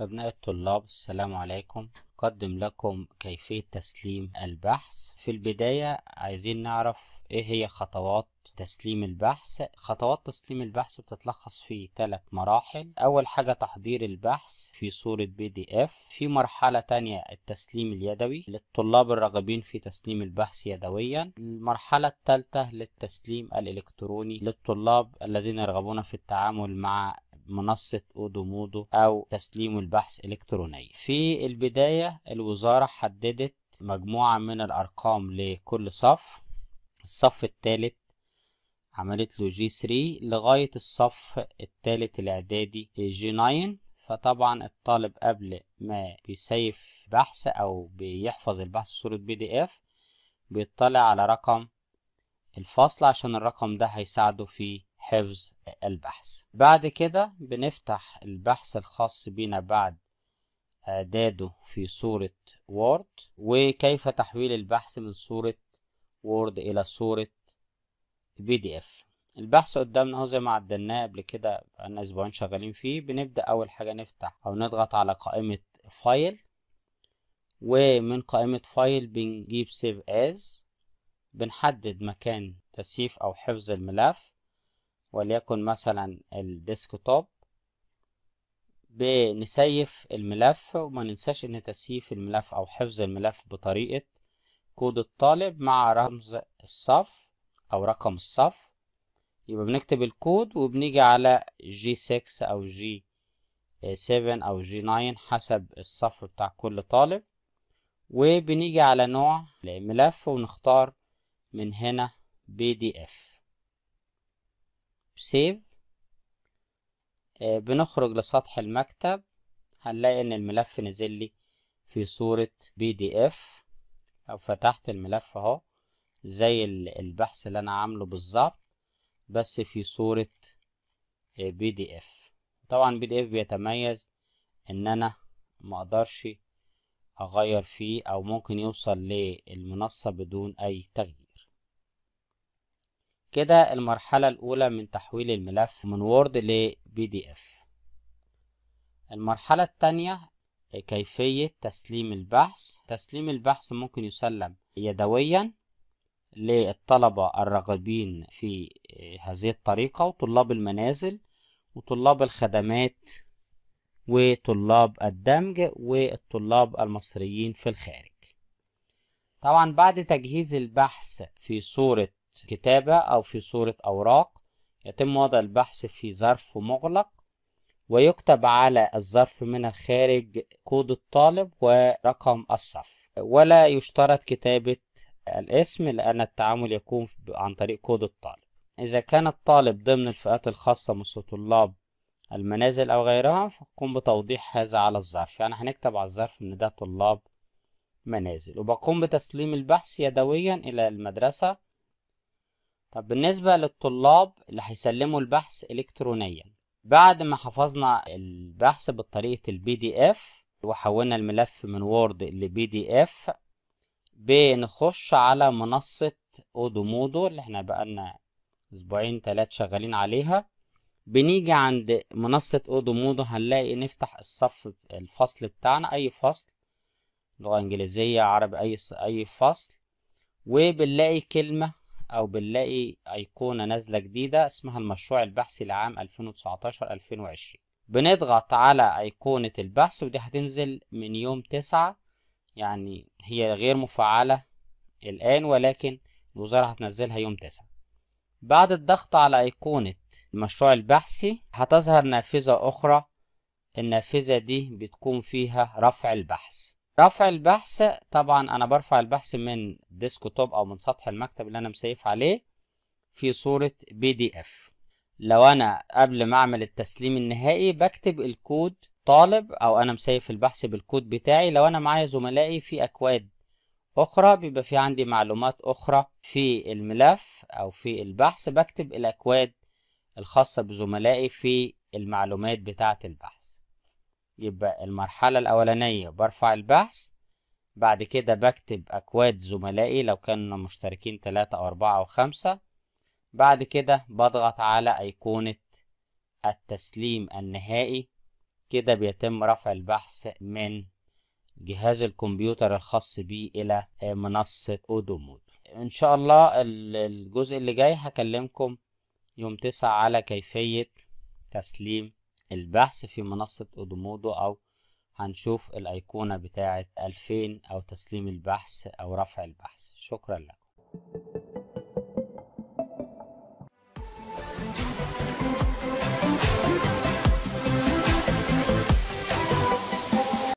أبناء الطلاب السلام عليكم قدم لكم كيفية تسليم البحث في البداية عايزين نعرف ايه هي خطوات تسليم البحث خطوات تسليم البحث بتتلخص في ثلاث مراحل اول حاجة تحضير البحث في صورة بي دي اف في مرحلة تانية التسليم اليدوي للطلاب الراغبين في تسليم البحث يدويا المرحلة الثالثة للتسليم الالكتروني للطلاب الذين يرغبون في التعامل مع منصة أودومودو أو تسليم البحث إلكترونيا في البداية الوزارة حددت مجموعة من الأرقام لكل صف الصف الثالث عملت له جي 3 لغاية الصف الثالث الإعدادي جي 9 فطبعا الطالب قبل ما بيسيف بحث أو بيحفظ البحث بصورة صورة بي دي إف بيطلع على رقم الفصل عشان الرقم ده هيساعده في حفظ البحث بعد كده بنفتح البحث الخاص بنا بعد إعداده آه، في صورة وورد وكيف تحويل البحث من صورة وورد إلى صورة بي دي إف البحث قدامنا اهو زي ما عدلناه قبل كده بقالنا أسبوعين شغالين فيه بنبدأ أول حاجة نفتح أو نضغط على قائمة فايل ومن قائمة فايل بنجيب سيف از بنحدد مكان تسييف أو حفظ الملف وليكن مثلا الديسكتوب بنسيف الملف وما ننساش ان تسييف الملف او حفظ الملف بطريقة كود الطالب مع رمز الصف او رقم الصف يبقى بنكتب الكود وبنيجي على جي 6 او جي 7 او جي 9 حسب الصف بتاع كل طالب وبنيجي على نوع الملف ونختار من هنا بي دي اف سيف آه، بنخرج لسطح المكتب هنلاقي ان الملف نزل لي في صورة بي دي اف لو فتحت الملف اهو زي البحث اللي انا عامله بالظبط بس في صورة بي دي اف طبعا بي دي اف بيتميز ان انا مقدرش اغير فيه او ممكن يوصل للمنصة بدون اي تغيير كده المرحلة الأولى من تحويل الملف من وورد ل اف المرحلة التانية كيفية تسليم البحث تسليم البحث ممكن يسلم يدويا للطلبة الراغبين في آه، هذه الطريقة وطلاب المنازل وطلاب الخدمات وطلاب الدمج والطلاب المصريين في الخارج طبعا بعد تجهيز البحث في صورة كتابة أو في صورة أوراق يتم وضع البحث في ظرف مغلق ويكتب على الظرف من الخارج كود الطالب ورقم الصف ولا يشترط كتابة الاسم لأن التعامل يكون عن طريق كود الطالب إذا كان الطالب ضمن الفئات الخاصة مثل طلاب المنازل أو غيرها فقم بتوضيح هذا على الظرف يعني هنكتب على الظرف إن ده طلاب منازل وبقوم بتسليم البحث يدويا إلى المدرسة طب بالنسبة للطلاب اللي هيسلموا البحث إلكترونيا بعد ما حفظنا البحث بطريقة البي دي اف وحولنا الملف من وورد لبي دي اف بنخش على منصة اودومودو اللي احنا بقالنا اسبوعين تلات شغالين عليها بنيجي عند منصة اودومودو هنلاقي نفتح الصف الفصل بتاعنا اي فصل لغة انجليزية عربي اي اي فصل وبنلاقي كلمة أو بنلاقي أيقونة نازلة جديدة اسمها المشروع البحثي لعام 2019-2020 بنضغط على أيقونة البحث ودي هتنزل من يوم تسعة يعني هي غير مفعلة الآن ولكن الوزارة هتنزلها يوم تسعة بعد الضغط على أيقونة المشروع البحثي هتظهر نافذة أخرى النافذة دي بتكون فيها رفع البحث رفع البحث طبعا انا برفع البحث من ديسكتوب او من سطح المكتب اللي انا مسيف عليه في صورة بي دي اف لو انا قبل ما اعمل التسليم النهائي بكتب الكود طالب او انا مسيف البحث بالكود بتاعي لو انا معايا زملائي في اكواد اخرى بيبقى في عندي معلومات اخرى في الملف او في البحث بكتب الاكواد الخاصة بزملائي في المعلومات بتاعة البحث يبقى المرحلة الأولانية برفع البحث بعد كده بكتب أكواد زملائي لو كانوا مشتركين تلاتة أو أربعة أو خمسة بعد كده بضغط على أيقونة التسليم النهائي كده بيتم رفع البحث من جهاز الكمبيوتر الخاص بي إلى منصة أودومود إن شاء الله الجزء اللي جاي هكلمكم يوم تسعة على كيفية تسليم البحث في منصة اودومودو او هنشوف الايقونة بتاعة 2000 او تسليم البحث او رفع البحث شكرا لكم